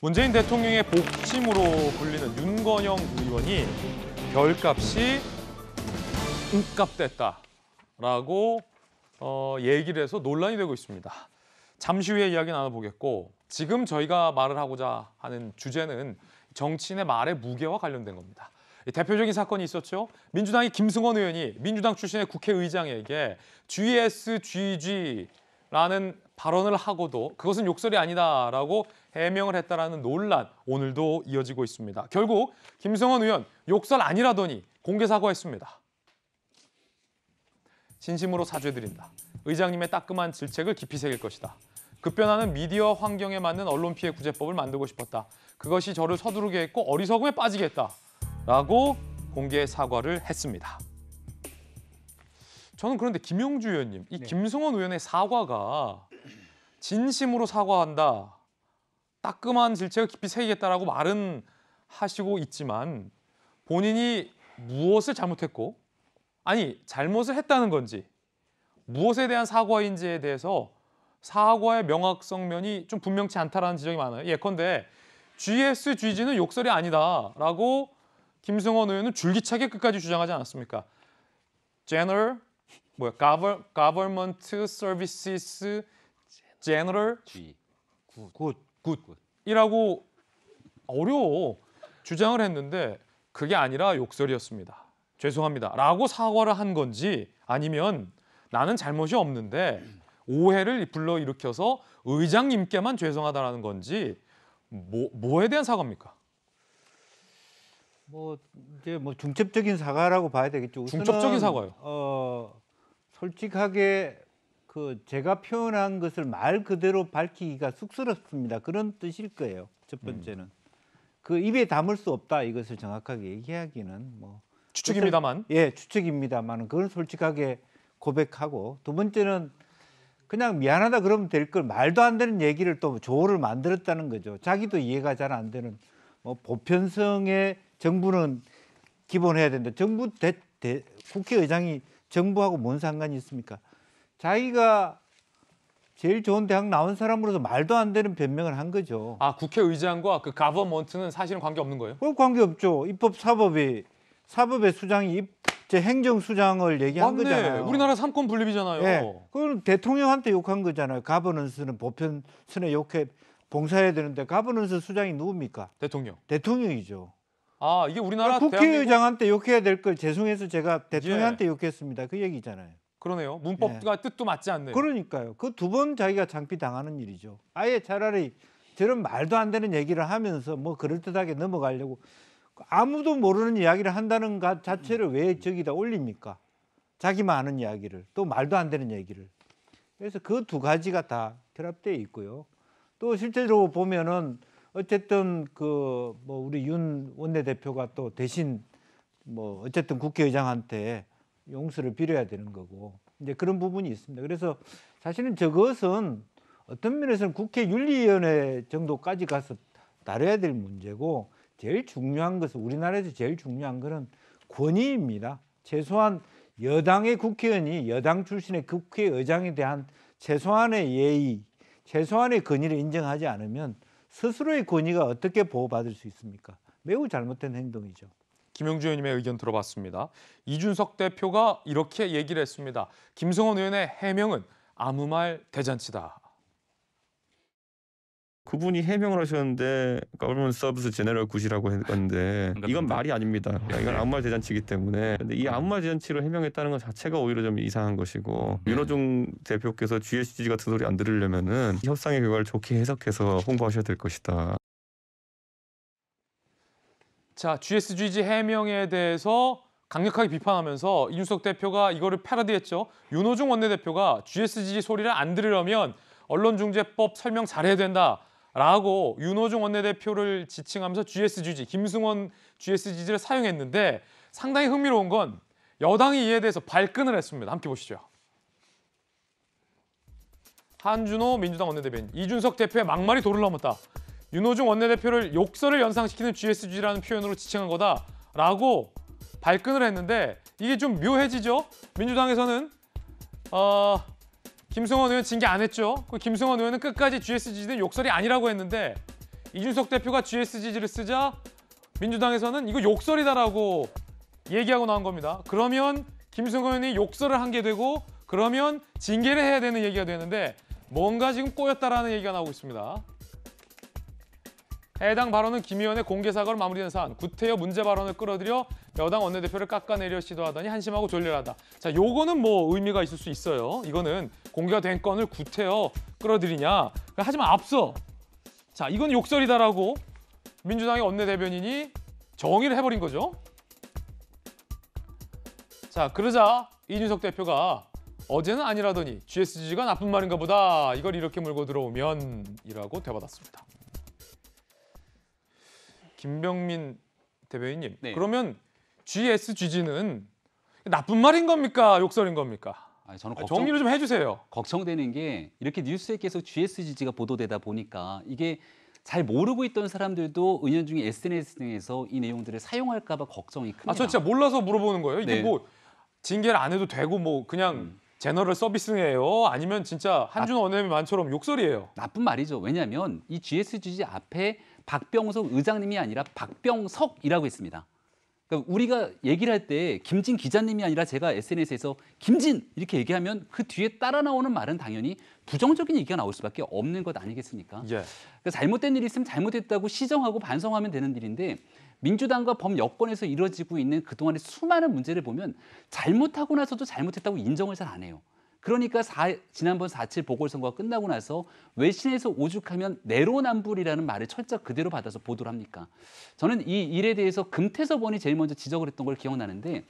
문재인 대통령의 복침으로 불리는 윤건영 의원이 별값이 은값됐다라고 어, 얘기를 해서 논란이 되고 있습니다. 잠시 후에 이야기 나눠보겠고 지금 저희가 말을 하고자 하는 주제는 정치인의 말의 무게와 관련된 겁니다. 대표적인 사건이 있었죠. 민주당의 김승원 의원이 민주당 출신의 국회의장에게 GSGG라는 발언을 하고도 그것은 욕설이 아니다라고 해명을 했다라는 논란 오늘도 이어지고 있습니다. 결국 김성원 의원 욕설 아니라더니 공개 사과했습니다. 진심으로 사죄드린다. 의장님의 따끔한 질책을 깊이 새길 것이다. 급변하는 미디어 환경에 맞는 언론 피해 구제법을 만들고 싶었다. 그것이 저를 서두르게 했고 어리석음에 빠지겠다. 라고 공개 사과를 했습니다. 저는 그런데 김용주 의원님, 이 네. 김성원 의원의 사과가 진심으로 사과한다. 따끔한 질책을 깊이 새기겠다라고 말은 하시고 있지만 본인이 무엇을 잘못했고 아니 잘못을 했다는 건지 무엇에 대한 사과인지에 대해서 사과의 명확성 면이 좀 분명치 않다라는 지적이 많아요. 예컨대 GSGG는 욕설이 아니다라고 김승원 의원은 줄기차게 끝까지 주장하지 않았습니까? General, 뭐야, Government Services General G. 굿. 굿. 이라고 어려워. 주장을 했는데 그게 아니라 욕설이었습니다. 죄송합니다. 라고 사과를 한 건지 아니면 나는 잘못이 없는데 오해를 불러일으켜서 의장님께만 죄송하다라는 건지 뭐, 뭐에 대한 사과입니까? 뭐 이제 뭐 중첩적인 사과라고 봐야 되겠죠. 중첩적인 사과요. 어 솔직하게 그 제가 표현한 것을 말 그대로 밝히기가 쑥스럽습니다. 그런 뜻일 거예요. 첫 음. 번째는 음. 그 입에 담을 수 없다 이것을 정확하게 얘기하기는 뭐 추측입니다만 예 추측입니다만 그건 솔직하게 고백하고 두 번째는 그냥 미안하다 그러면 될 걸 말도 안 되는 얘기를 또 조언을 만들었다는 거죠. 자기도 이해가 잘 안 되는 뭐 보편성의 정부는 기본해야 된다. 정부 대, 대 국회의장이 정부하고 뭔 상관이 있습니까? 자기가 제일 좋은 대학 나온 사람으로서 말도 안 되는 변명을 한 거죠. 아 국회의장과 그 가버먼트는 사실은 관계 없는 거예요? 그 관계 없죠. 입법 사법이 사법의 수장이 입, 제 행정 수장을 얘기한 맞네. 거잖아요. 우리나라 삼권 분립이잖아요. 네. 예. 그건 대통령한테 욕한 거잖아요. 가버넌스는 보편선에 욕해 봉사해야 되는데 가버넌스 수장이 누굽니까? 대통령. 대통령이죠. 아 이게 우리나라 그러니까 국회의장한테 욕해야 될 걸 죄송해서 제가 대통령한테 예. 욕했습니다. 그 얘기잖아요. 그러네요. 문법과 예. 뜻도 맞지 않네요. 그러니까요. 그 두 번 자기가 장피 당하는 일이죠. 아예 차라리 저런 말도 안 되는 얘기를 하면서 뭐 그럴듯하게 넘어가려고 아무도 모르는 이야기를 한다는 것 자체를 왜 음. 저기다 올립니까? 자기만 아는 이야기를 또 말도 안 되는 얘기를 그래서 그 두 가지가 다 결합되어 있고요. 또실제로 보면은 어쨌든 그 뭐 우리 윤 원내대표가 또 대신 뭐 어쨌든 국회의장한테 용서를 빌어야 되는 거고 이제 그런 부분이 있습니다. 그래서 사실은 저것은 어떤 면에서는 국회 윤리위원회 정도까지 가서 다뤄야 될 문제고 제일 중요한 것은 우리나라에서 제일 중요한 것은 권위입니다. 최소한 여당의 국회의원이 여당 출신의 국회의장에 대한 최소한의 예의, 최소한의 권위를 인정하지 않으면 스스로의 권위가 어떻게 보호받을 수 있습니까? 매우 잘못된 행동이죠. 김용주 의원님의 의견 들어봤습니다. 이준석 대표가 이렇게 얘기를 했습니다. 김성원 의원의 해명은 아무 말 대잔치다. 그분이 해명을 하셨는데 government service general 굿이라고 했는데 이건 말이 아닙니다. 이건 아무 말 대잔치이기 때문에 근데 이 아무 말 대잔치로 해명했다는 것 자체가 오히려 좀 이상한 것이고 음. 윤호중 대표께서 GSG 같은 소리 안 들으려면은 협상의 결과를 좋게 해석해서 홍보하셔야 될 것이다. 자, GSGG 해명에 대해서 강력하게 비판하면서 이준석 대표가 이거를 패러디했죠. 윤호중 원내대표가 GSGG 소리를 안 들으려면 언론중재법 설명 잘해야 된다라고 윤호중 원내대표를 지칭하면서 GSGG, 김승원 GSGG를 사용했는데 상당히 흥미로운 건 여당이 이에 대해서 발끈을 했습니다. 함께 보시죠. 한준호 민주당 원내대변인 이준석 대표의 막말이 도를 넘었다. 윤호중 원내대표를 욕설을 연상시키는 GSG라는 표현으로 지칭한 거다라고 발끈을 했는데 이게 좀 묘해지죠? 민주당에서는 어, 김승원 의원 징계 안 했죠? 그 김승원 의원은 끝까지 GSG는 욕설이 아니라고 했는데 이준석 대표가 GSG를 쓰자 민주당에서는 이거 욕설이다라고 얘기하고 나온 겁니다. 그러면 김승원 의원이 욕설을 한 게 되고 그러면 징계를 해야 되는 얘기가 되는데 뭔가 지금 꼬였다라는 얘기가 나오고 있습니다. 해당 발언은 김 의원의 공개 사과를 마무리된 사안. 구태여 문제 발언을 끌어들여 여당 원내대표를 깎아내려 시도하더니 한심하고 졸렬하다. 자, 요거는 뭐 의미가 있을 수 있어요. 이거는 공개가 된 건을 구태여 끌어들이냐. 그러니까 하지만 앞서 자, 이건 욕설이다라고 민주당의 원내대변인이 정의를 해버린 거죠. 자, 그러자 이준석 대표가 어제는 아니라더니 GSG가 나쁜 말인가 보다. 이걸 이렇게 물고 들어오면 이라고 되받았습니다. 김병민 대변인님. 네. 그러면 GSGG는 나쁜 말인 겁니까? 욕설인 겁니까? 아니, 저는 아, 걱정, 정리를 좀 해주세요. 걱정되는 게 이렇게 뉴스에 계속 GSGG가 보도되다 보니까 이게 잘 모르고 있던 사람들도 은연중에 SNS 등에서 이 내용들을 사용할까 봐 걱정이 큽니다. 아, 저 진짜 몰라서 물어보는 거예요. 이게 네. 뭐 징계를 안 해도 되고 뭐 그냥 음. 제너럴 서비스예요? 아니면 진짜 한준 원내만처럼 욕설이에요? 나쁜 말이죠. 왜냐하면 이 GSGG 앞에 박병석 의장님이 아니라 박병석이라고 했습니다. 그러니까 우리가 얘기를 할 때 김진 기자님이 아니라 제가 SNS에서 김진 이렇게 얘기하면 그 뒤에 따라 나오는 말은 당연히 부정적인 얘기가 나올 수밖에 없는 것 아니겠습니까? 예. 그러니까 잘못된 일이 있으면 잘못했다고 시정하고 반성하면 되는 일인데 민주당과 범 여권에서 이뤄지고 있는 그동안의 수많은 문제를 보면 잘못하고 나서도 잘못했다고 인정을 잘 안 해요. 그러니까 사, 지난번 4.7 보궐선거가 끝나고 나서 외신에서 오죽하면 내로남불이라는 말을 철적 그대로 받아서 보도를 합니까? 저는 이 일에 대해서 금태섭원이 제일 먼저 지적을 했던 걸 기억나는데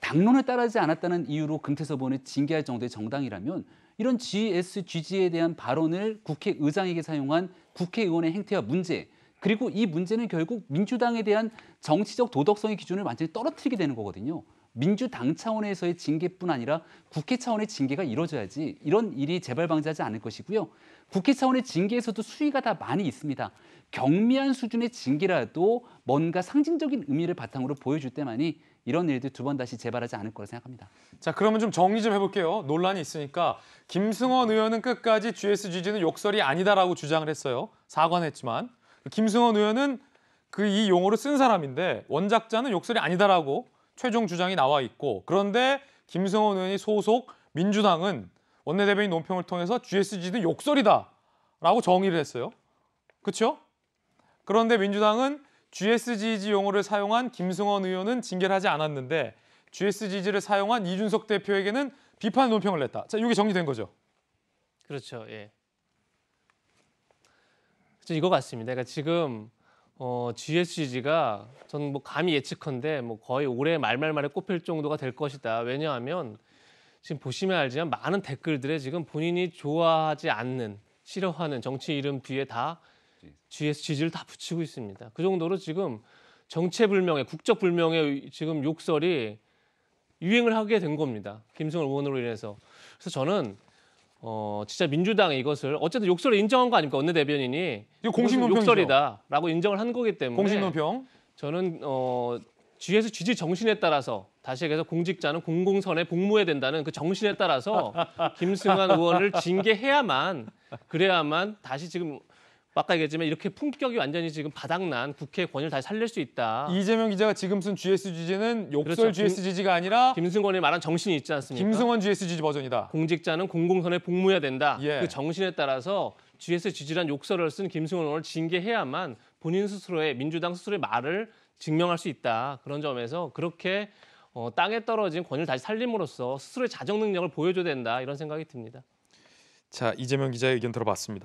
당론을 따라하지 않았다는 이유로 금태섭원을 징계할 정도의 정당이라면 이런 GSGG에 대한 발언을 국회의장에게 사용한 국회의원의 행태와 문제 그리고 이 문제는 결국 민주당에 대한 정치적 도덕성의 기준을 완전히 떨어뜨리게 되는 거거든요. 민주당 차원에서의 징계뿐 아니라 국회 차원의 징계가 이뤄져야지 이런 일이 재발 방지하지 않을 것이고요. 국회 차원의 징계에서도 수위가 다 많이 있습니다. 경미한 수준의 징계라도 뭔가 상징적인 의미를 바탕으로 보여줄 때만이 이런 일들 두 번 다시 재발하지 않을 거라 생각합니다. 자, 그러면 좀 정리 좀 해볼게요. 논란이 있으니까 김승원 의원은 끝까지 GSGG는 욕설이 아니다라고 주장을 했어요. 사과는 했지만 김승원 의원은 그 이 용어를 쓴 사람인데 원작자는 욕설이 아니다라고 최종 주장이 나와 있고 그런데 김성원 의원이 소속 민주당은 원내대변인 논평을 통해서 GSG는 욕설이다라고 정의를 했어요. 그렇죠? 그런데 민주당은 GSGG 용어를 사용한 김승원 의원은 징계를 하지 않았는데 GSGG를 사용한 이준석 대표에게는 비판 논평을 냈다. 자, 이게 정리된 거죠. 그렇죠. 예. 그렇죠, 이거 같습니다. 그러니까 지금 어, GSG가 저는 뭐 감히 예측컨대 뭐 거의 올해 말말말에 꼽힐 정도가 될 것이다. 왜냐하면 지금 보시면 알지만 많은 댓글들에 지금 본인이 좋아하지 않는 싫어하는 정치 이름 뒤에 다 GSG를 다 붙이고 있습니다. 그 정도로 지금 정체불명의 국적불명의 지금 욕설이 유행을 하게 된 겁니다. 김승원 의원으로 인해서. 그래서 저는 어 진짜 민주당이 이것을 어쨌든 욕설을 인정한 거 아닙니까 원내대변인이 이거 공식 논평이죠. 욕설이다라고 인정을 한 거기 때문에 공식 논평. 저는 어 G에서 G지 정신에 따라서 다시 얘기해서 공직자는 공공선에 복무해야 된다는 그 정신에 따라서 김승환 의원을 징계해야만 그래야만 다시 지금 아까 얘기했지만 이렇게 품격이 완전히 지금 바닥난 국회 권위를 다시 살릴 수 있다. 이재명 기자가 지금 쓴 GS 지지는 욕설 그렇죠. GS 지지가 아니라 김승원이 말한 정신이 있지 않습니까? 김승원 GS 지지 버전이다. 공직자는 공공선에 복무해야 된다. 예. 그 정신에 따라서 GS 지지란 욕설을 쓴 김승원 의원을 징계해야만 본인 스스로의 민주당 스스로의 말을 증명할 수 있다. 그런 점에서 그렇게 어, 땅에 떨어진 권위를 다시 살림으로써 스스로의 자정 능력을 보여줘야 된다. 이런 생각이 듭니다. 자 이재명 기자의 의견 들어봤습니다.